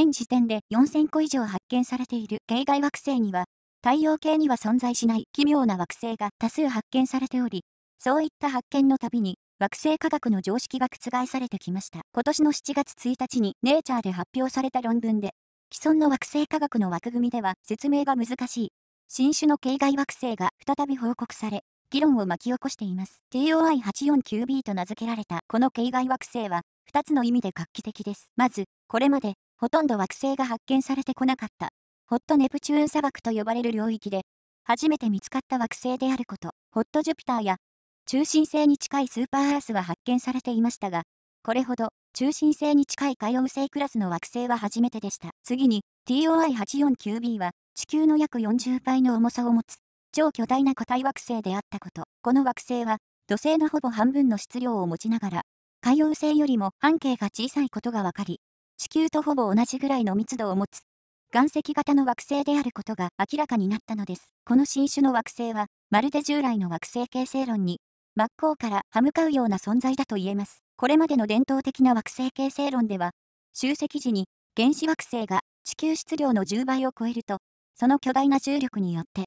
現時点で4000個以上発見されている系外惑星には、太陽系には存在しない奇妙な惑星が多数発見されており、そういった発見のたびに、惑星科学の常識が覆されてきました。今年の7月1日にネイチャーで発表された論文で、既存の惑星科学の枠組みでは説明が難しい、新種の系外惑星が再び報告され、議論を巻き起こしています。TOI849b と名付けられたこの系外惑星は、2つの意味で画期的です。まず、これまでほとんど惑星が発見されてこなかった、ホットネプチューン砂漠と呼ばれる領域で、初めて見つかった惑星であること、ホットジュピターや、中心星に近いスーパーアースは発見されていましたが、これほど中心星に近い海王星クラスの惑星は初めてでした。次に、TOI849b は、地球の約40倍の重さを持つ、超巨大な固体惑星であったこと。この惑星は、土星のほぼ半分の質量を持ちながら、海王星よりも半径が小さいことが分かり、地球とほぼ同じぐらいの密度を持つ岩石型の惑星であることが明らかになったのです。この新種の惑星は、まるで従来の惑星形成論に真っ向から歯向かうような存在だと言えます。これまでの伝統的な惑星形成論では、集積時に原子惑星が地球質量の10倍を超えると、その巨大な重力によって、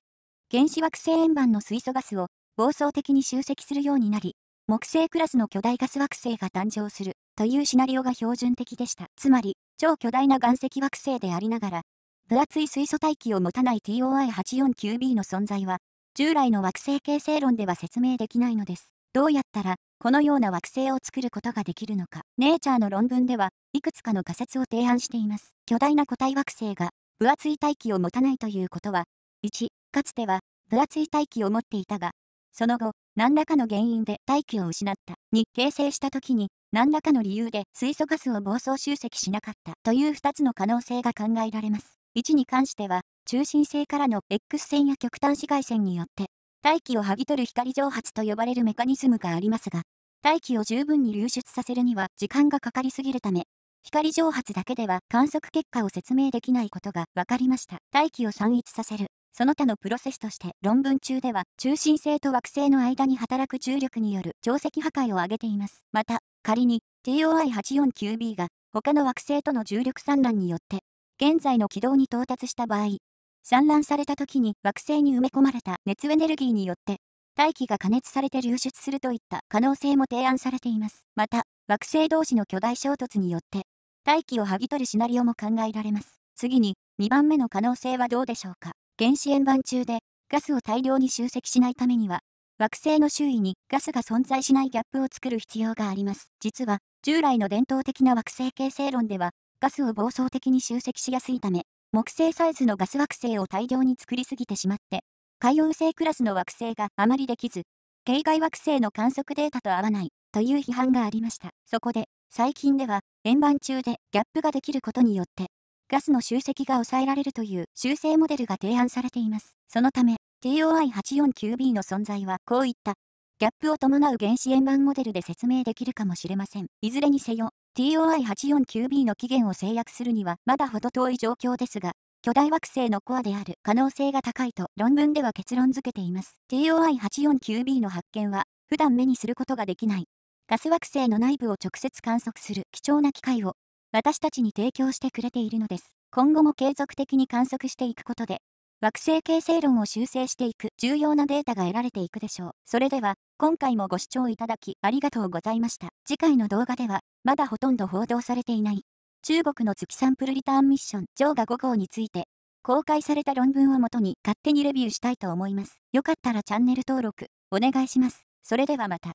原子惑星円盤の水素ガスを暴走的に集積するようになり、木星クラスの巨大ガス惑星が誕生するというシナリオが標準的でした。つまり、超巨大な岩石惑星でありながら、分厚い水素大気を持たない TOI-849b の存在は、従来の惑星形成論では説明できないのです。どうやったら、このような惑星を作ることができるのか。ネイチャーの論文では、いくつかの仮説を提案しています。巨大な個体惑星が、分厚い大気を持たないということは、1、かつては、分厚い大気を持っていたが、その後、何らかの原因で大気を失った。に形成した時に、何らかの理由で水素ガスを暴走集積しなかったという2つの可能性が考えられます。1に関しては、中心性からの X 線や極端紫外線によって、大気を剥ぎ取る光蒸発と呼ばれるメカニズムがありますが、大気を十分に流出させるには時間がかかりすぎるため、光蒸発だけでは観測結果を説明できないことが分かりました。大気を散逸させる。その他のプロセスとして論文中では中心性と惑星の間に働く重力による潮積破壊を挙げています。また、仮に TOI849B が他の惑星との重力散乱によって現在の軌道に到達した場合散乱された時に惑星に埋め込まれた熱エネルギーによって大気が加熱されて流出するといった可能性も提案されています。また惑星同士の巨大衝突によって大気を剥ぎ取るシナリオも考えられます。次に2番目の可能性はどうでしょうか原子円盤中でガスを大量に集積しないためには惑星の周囲にガスが存在しないギャップを作る必要があります。実は、従来の伝統的な惑星形成論では、ガスを暴走的に集積しやすいため、木星サイズのガス惑星を大量に作りすぎてしまって、海洋星クラスの惑星があまりできず、系外惑星の観測データと合わないという批判がありました。そこで、最近では、円盤中でギャップができることによって、ガスの集積が抑えられるという修正モデルが提案されています。そのため、TOI849B の存在はこういったギャップを伴う原子円盤モデルで説明できるかもしれません。いずれにせよ、TOI849B の起源を制約するにはまだ程遠い状況ですが、巨大惑星のコアである可能性が高いと論文では結論付けています。TOI849B の発見は、普段目にすることができない、ガス惑星の内部を直接観測する貴重な機会を、私たちに提供してくれているのです。今後も継続的に観測していくことで、惑星形成論を修正していく重要なデータが得られていくでしょう。それでは、今回もご視聴いただきありがとうございました。次回の動画では、まだほとんど報道されていない、中国の月サンプルリターンミッション、ジョーガ5号について、公開された論文をもとに勝手にレビューしたいと思います。よかったらチャンネル登録、お願いします。それではまた。